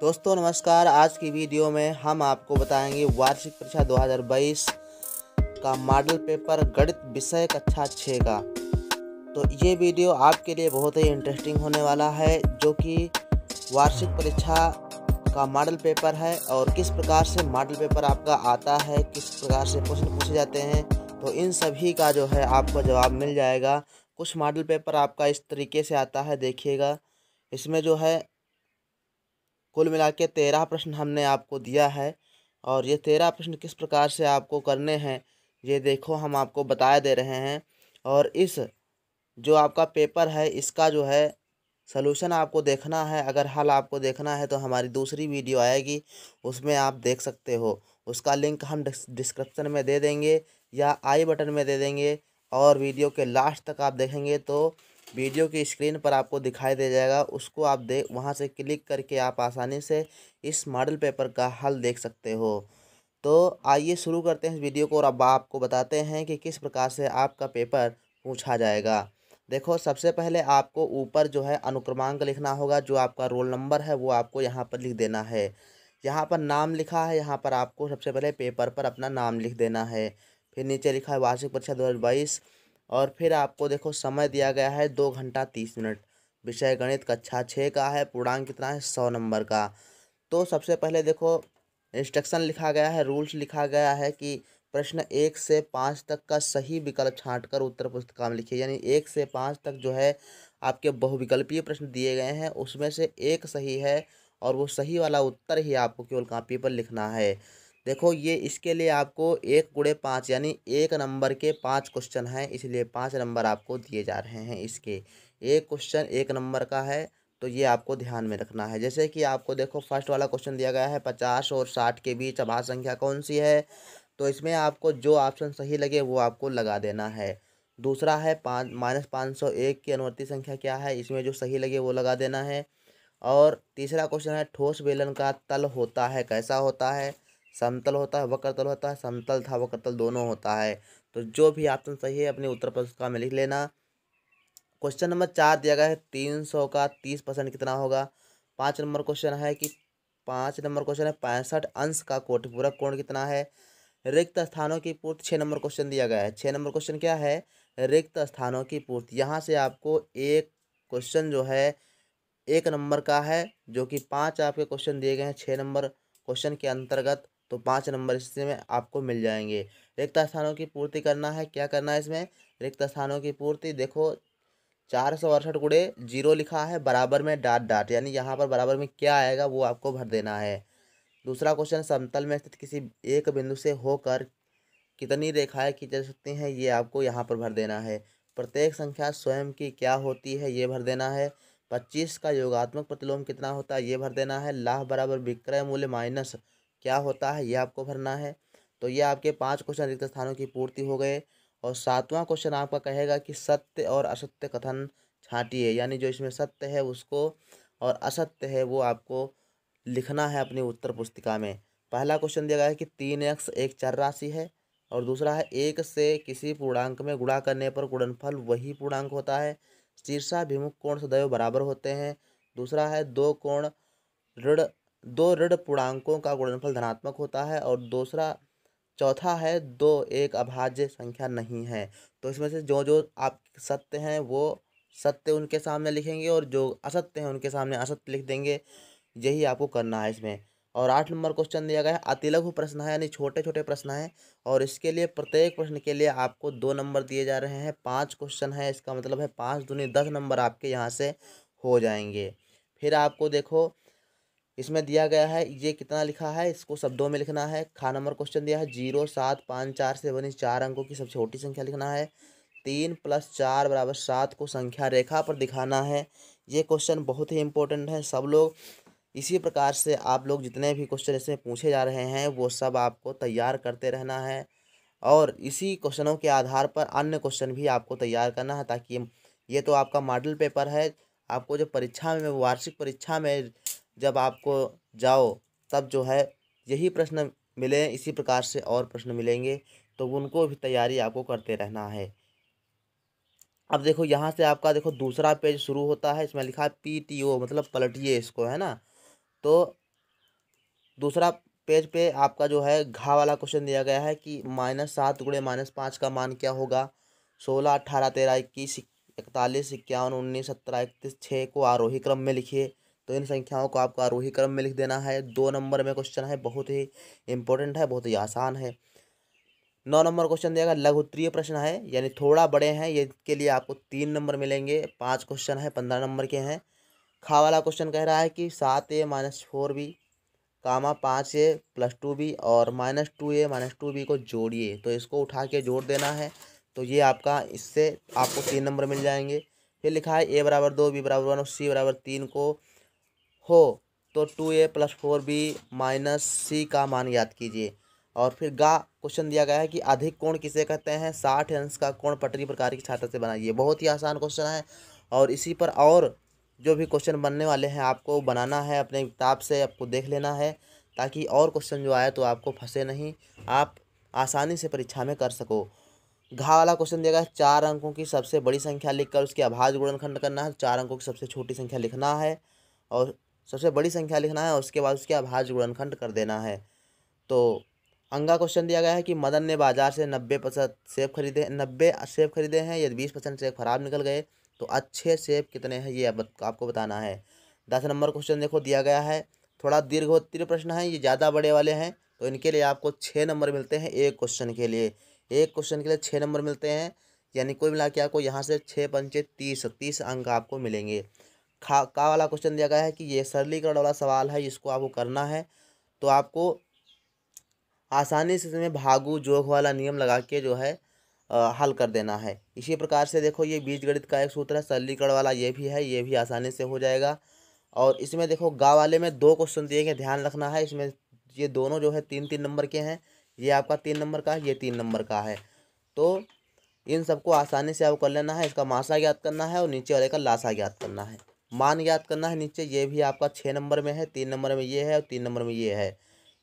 दोस्तों नमस्कार आज की वीडियो में हम आपको बताएंगे वार्षिक परीक्षा 2022 का मॉडल पेपर गणित विषय कक्षा छः का तो ये वीडियो आपके लिए बहुत ही इंटरेस्टिंग होने वाला है जो कि वार्षिक परीक्षा का मॉडल पेपर है और किस प्रकार से मॉडल पेपर आपका आता है किस प्रकार से क्वेश्चन पूछे जाते हैं तो इन सभी का जो है आपको जवाब मिल जाएगा कुछ मॉडल पेपर आपका इस तरीके से आता है देखिएगा इसमें जो है कुल मिला के तेरह प्रश्न हमने आपको दिया है और ये तेरह प्रश्न किस प्रकार से आपको करने हैं ये देखो हम आपको बताए दे रहे हैं और इस जो आपका पेपर है इसका जो है सलूशन आपको देखना है अगर हल आपको देखना है तो हमारी दूसरी वीडियो आएगी उसमें आप देख सकते हो उसका लिंक हम डिस्क्रिप्शन में दे देंगे या आई बटन में दे देंगे और वीडियो के लास्ट तक आप देखेंगे तो वीडियो की स्क्रीन पर आपको दिखाई दे जाएगा उसको आप दे वहाँ से क्लिक करके आप आसानी से इस मॉडल पेपर का हल देख सकते हो तो आइए शुरू करते हैं इस वीडियो को और अब आपको बताते हैं कि किस प्रकार से आपका पेपर पूछा जाएगा देखो सबसे पहले आपको ऊपर जो है अनुक्रमांक लिखना होगा जो आपका रोल नंबर है वो आपको यहाँ पर लिख देना है यहाँ पर नाम लिखा है यहाँ पर आपको सबसे पहले पेपर पर अपना नाम लिख देना है फिर नीचे लिखा है वार्षिक परीक्षा दो हज़ार बाईस और फिर आपको देखो समय दिया गया है दो घंटा तीस मिनट विषय गणित कक्षा छः का है पूर्णांक कितना है सौ नंबर का तो सबसे पहले देखो इंस्ट्रक्शन लिखा गया है रूल्स लिखा गया है कि प्रश्न एक से पाँच तक का सही विकल्प छाँट कर उत्तर पुस्तिका में लिखिए यानी एक से पाँच तक जो है आपके बहुविकल्पीय प्रश्न दिए गए हैं उसमें से एक सही है और वो सही वाला उत्तर ही आपको केवल कापी पर लिखना है देखो ये इसके लिए आपको एक गुड़े पाँच यानी एक नंबर के पाँच क्वेश्चन हैं इसलिए पाँच नंबर आपको दिए जा रहे हैं इसके एक क्वेश्चन एक नंबर का है तो ये आपको ध्यान में रखना है जैसे कि आपको देखो फर्स्ट वाला क्वेश्चन दिया गया है पचास और साठ के बीच आभार संख्या कौन सी है तो इसमें आपको जो ऑप्शन सही लगे वो आपको लगा देना है दूसरा है पाँच माइनस पाँच सौ एक की अनुवर्ती संख्या क्या है इसमें जो सही लगे वो लगा देना है और तीसरा क्वेश्चन है ठोस बेलन का तल होता है कैसा होता है समतल होता है वक्रतल होता है समतल था वक्रतल दोनों होता है तो जो भी ऑप्शन सही है अपने उत्तर पुस्तिका में लिख लेना क्वेश्चन नंबर चार दिया गया है तीन सौ का तीस परसेंट कितना होगा पाँच नंबर क्वेश्चन है कि पाँच नंबर क्वेश्चन है पैंसठ अंश का कोटिपूरक कोण कितना है रिक्त स्थानों की पूर्ति छः नंबर क्वेश्चन दिया गया है छः नंबर क्वेश्चन क्या है रिक्त स्थानों की पूर्ति यहाँ से आपको एक क्वेश्चन जो है एक नंबर का है जो कि पाँच आपके क्वेश्चन दिए गए हैं छः नंबर क्वेश्चन के अंतर्गत तो पाँच नंबर इसमें आपको मिल जाएंगे रिक्त स्थानों की पूर्ति करना है क्या करना है इसमें रिक्त स्थानों की पूर्ति देखो चार सौ अड़सठ गुड़े जीरो लिखा है बराबर में डाट डाट यानी यहाँ पर बराबर में क्या आएगा वो आपको भर देना है दूसरा क्वेश्चन समतल में स्थित किसी एक बिंदु से होकर कितनी रेखाएं खींच सकती हैं ये आपको यहाँ पर भर देना है प्रत्येक संख्या स्वयं की क्या होती है ये भर देना है पच्चीस का योगात्मक प्रतिलोम कितना होता है ये भर देना है लाभ बराबर विक्रय मूल्य माइनस क्या होता है ये आपको भरना है तो ये आपके पाँच क्वेश्चन रिक्त स्थानों की पूर्ति हो गए और सातवां क्वेश्चन आपका कहेगा कि सत्य और असत्य कथन छाटिए यानी जो इसमें सत्य है उसको और असत्य है वो आपको लिखना है अपनी उत्तर पुस्तिका में पहला क्वेश्चन दिया गया है कि तीन एक्स एक चर राशि है और दूसरा है एक से किसी पूर्णांक में गुणा करने पर गुणनफल वही पूर्णांक होता है शीर्षाभिमुख कोण सदैव बराबर होते हैं दूसरा है दो कोण ऋण दो ऋण पूर्णांकों का गुणनफल धनात्मक होता है और दूसरा चौथा है दो एक अभाज्य संख्या नहीं है तो इसमें से जो जो आप सत्य हैं वो सत्य उनके सामने लिखेंगे और जो असत्य हैं उनके सामने असत्य लिख देंगे यही आपको करना है इसमें और आठ नंबर क्वेश्चन दिया गया है अतिलघु प्रश्न है यानी छोटे छोटे प्रश्न हैं और इसके लिए प्रत्येक प्रश्न के लिए आपको दो नंबर दिए जा रहे हैं पाँच क्वेश्चन है इसका मतलब है पाँच दुनिया दस नंबर आपके यहाँ से हो जाएंगे फिर आपको देखो इसमें दिया गया है ये कितना लिखा है इसको शब्दों में लिखना है खा नंबर क्वेश्चन दिया है जीरो सात पाँच चार से बनी चार अंकों की सबसे छोटी संख्या लिखना है तीन प्लस चार बराबर सात को संख्या रेखा पर दिखाना है ये क्वेश्चन बहुत ही इंपॉर्टेंट है सब लोग इसी प्रकार से आप लोग जितने भी क्वेश्चन इसमें पूछे जा रहे हैं वो सब आपको तैयार करते रहना है और इसी क्वेश्चनों के आधार पर अन्य क्वेश्चन भी आपको तैयार करना है ताकि ये तो आपका मॉडल पेपर है आपको जो परीक्षा में वार्षिक परीक्षा में जब आपको जाओ तब जो है यही प्रश्न मिले इसी प्रकार से और प्रश्न मिलेंगे तो उनको भी तैयारी आपको करते रहना है अब देखो यहाँ से आपका देखो दूसरा पेज शुरू होता है इसमें लिखा है पी टी ओ मतलब पलटिए इसको है ना तो दूसरा पेज पे आपका जो है घा वाला क्वेश्चन दिया गया है कि माइनस सात गुड़े माइनस पाँच का मान क्या होगा सोलह अट्ठारह तेरह इक्कीस इकतालीस इक्यावन उन्नीस सत्रह इकतीस छः को आरोही क्रम में लिखिए तो इन संख्याओं को आपको आरोही क्रम में लिख देना है दो नंबर में क्वेश्चन है बहुत ही इंपॉर्टेंट है बहुत ही आसान है नौ नंबर क्वेश्चन देगा उत्तरीय प्रश्न है यानी थोड़ा बड़े हैं ये के लिए आपको तीन नंबर मिलेंगे पाँच क्वेश्चन है पंद्रह नंबर के हैं खा वाला क्वेश्चन कह रहा है कि सात A minus four B comma पाँच ए प्लस टू बी और minus two A minus two B को जोड़िए तो इसको उठा के जोड़ देना है तो ये आपका इससे आपको तीन नंबर मिल जाएंगे फिर लिखा है ए बराबर दो बी बराबर वन और सी बराबर तीन को हो तो two A plus four B minus C का मान याद कीजिए और फिर गा क्वेश्चन दिया गया है कि अधिक कोण किसे कहते हैं साठ अंश का कोण पटरी प्रकार की छाता से बनाइए बहुत ही आसान क्वेश्चन है और इसी पर और जो भी क्वेश्चन बनने वाले हैं आपको बनाना है अपने किताब से आपको देख लेना है ताकि और क्वेश्चन जो आए तो आपको फंसे नहीं आप आसानी से परीक्षा में कर सको घा वाला क्वेश्चन दिया गया चार अंकों की सबसे बड़ी संख्या लिखकर उसके अभाज गुणनखंड करना है चार अंकों की सबसे छोटी संख्या लिखना है और सबसे बड़ी संख्या लिखना है उसके बाद उसके अभाज्य गुणनखंड कर देना है तो अंगा क्वेश्चन दिया गया है कि मदन ने बाजार से नब्बे परसेंट सेब खरीदे नब्बे सेब खरीदे हैं यदि बीस परसेंट सेब खराब निकल गए तो अच्छे सेब कितने हैं ये आपको बताना है दस नंबर क्वेश्चन देखो दिया गया है थोड़ा दीर्घोत्तीर्ण प्रश्न है ये ज़्यादा बड़े वाले हैं तो इनके लिए आपको छः नंबर मिलते हैं एक क्वेश्चन के लिए एक क्वेश्चन के लिए छः नंबर मिलते हैं यानी कुल मिला के आपको यहाँ से छः पंचे तीस तीस अंक आपको मिलेंगे खा का वाला क्वेश्चन दिया गया है कि ये सरलीकरण वाला सवाल है इसको आपको करना है तो आपको आसानी से इसमें भागू जोग वाला नियम लगा के जो है आ, हल कर देना है इसी प्रकार से देखो ये बीज गणित का एक सूत्र है सरलीकरण वाला ये भी है ये भी आसानी से हो जाएगा और इसमें देखो गा वाले में दो क्वेश्चन दिए गए ध्यान रखना है इसमें ये दोनों जो है तीन तीन नंबर के हैं ये आपका तीन नंबर का ये तीन नंबर का है तो इन सबको आसानी से आपको कर लेना है इसका मासा ज्ञात करना है और नीचे वाले का लासा ज्ञात करना है मान याद करना है नीचे ये भी आपका छः नंबर में है तीन नंबर में ये है और तीन नंबर में ये है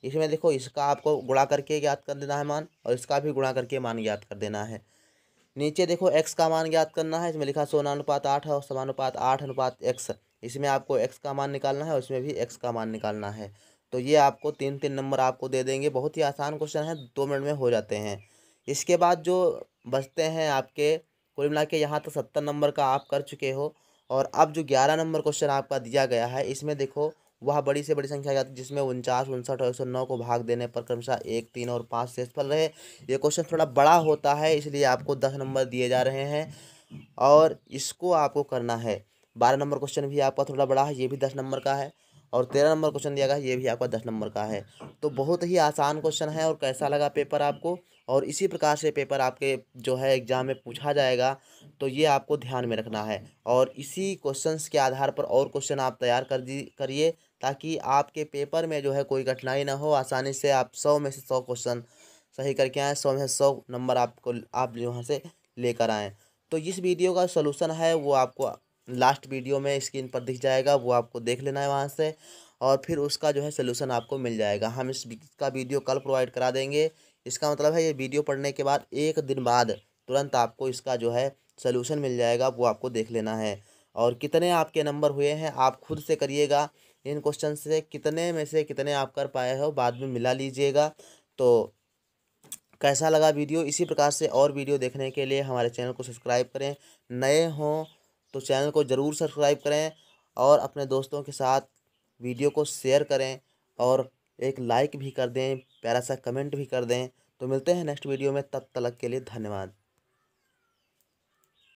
इसमें देखो इसका आपको गुणा करके याद कर देना है मान और इसका भी गुणा करके मान याद कर देना है नीचे देखो एक्स का मान याद करना है इसमें लिखा सोना अनुपात आठ और समानुपात आठ अनुपात एक्स इसमें आपको एक्स का मान निकालना है और इसमें भी एक्स का मान निकालना है तो ये आपको तीन तीन नंबर आपको दे देंगे बहुत ही आसान क्वेश्चन है दो मिनट में हो जाते हैं इसके बाद जो बचते हैं आपके कुल मिला के यहाँ तो सत्तर नंबर का आप कर चुके हो और अब जो ग्यारह नंबर क्वेश्चन आपका दिया गया है इसमें देखो वह बड़ी से बड़ी संख्या जाती है जिसमें उनचास उनसठ और एक सौ नौ को भाग देने पर क्रमशः एक तीन और पाँच शेषफल रहे ये क्वेश्चन थोड़ा बड़ा होता है इसलिए आपको दस नंबर दिए जा रहे हैं और इसको आपको करना है बारह नंबर क्वेश्चन भी आपका थोड़ा बड़ा है ये भी दस नंबर का है और तेरह नंबर क्वेश्चन दिया गया है ये भी आपका दस नंबर का है तो बहुत ही आसान क्वेश्चन है और कैसा लगा पेपर आपको और इसी प्रकार से पेपर आपके जो है एग्ज़ाम में पूछा जाएगा तो ये आपको ध्यान में रखना है और इसी क्वेश्चंस के आधार पर और क्वेश्चन आप तैयार कर दी करिए ताकि आपके पेपर में जो है कोई कठिनाई ना हो आसानी से आप सौ में से सौ क्वेश्चन सही करके आएँ सौ में से सौ नंबर आपको आप यहाँ से लेकर आएँ तो इस वीडियो का सोलूसन है वो आपको लास्ट वीडियो में स्क्रीन पर दिख जाएगा वो आपको देख लेना है वहाँ से और फिर उसका जो है सोल्यूसन आपको मिल जाएगा हम इसका वीडियो कल प्रोवाइड करा देंगे इसका मतलब है ये वीडियो पढ़ने के बाद एक दिन बाद तुरंत आपको इसका जो है सलूशन मिल जाएगा वो आपको देख लेना है और कितने आपके नंबर हुए हैं आप खुद से करिएगा इन क्वेश्चन से कितने में से कितने आप कर पाए हो बाद में मिला लीजिएगा तो कैसा लगा वीडियो इसी प्रकार से और वीडियो देखने के लिए हमारे चैनल को सब्सक्राइब करें नए हों तो चैनल को ज़रूर सब्सक्राइब करें और अपने दोस्तों के साथ वीडियो को शेयर करें और एक लाइक भी कर दें प्यारा सा कमेंट भी कर दें तो मिलते हैं नेक्स्ट वीडियो में तब तलक के लिए धन्यवाद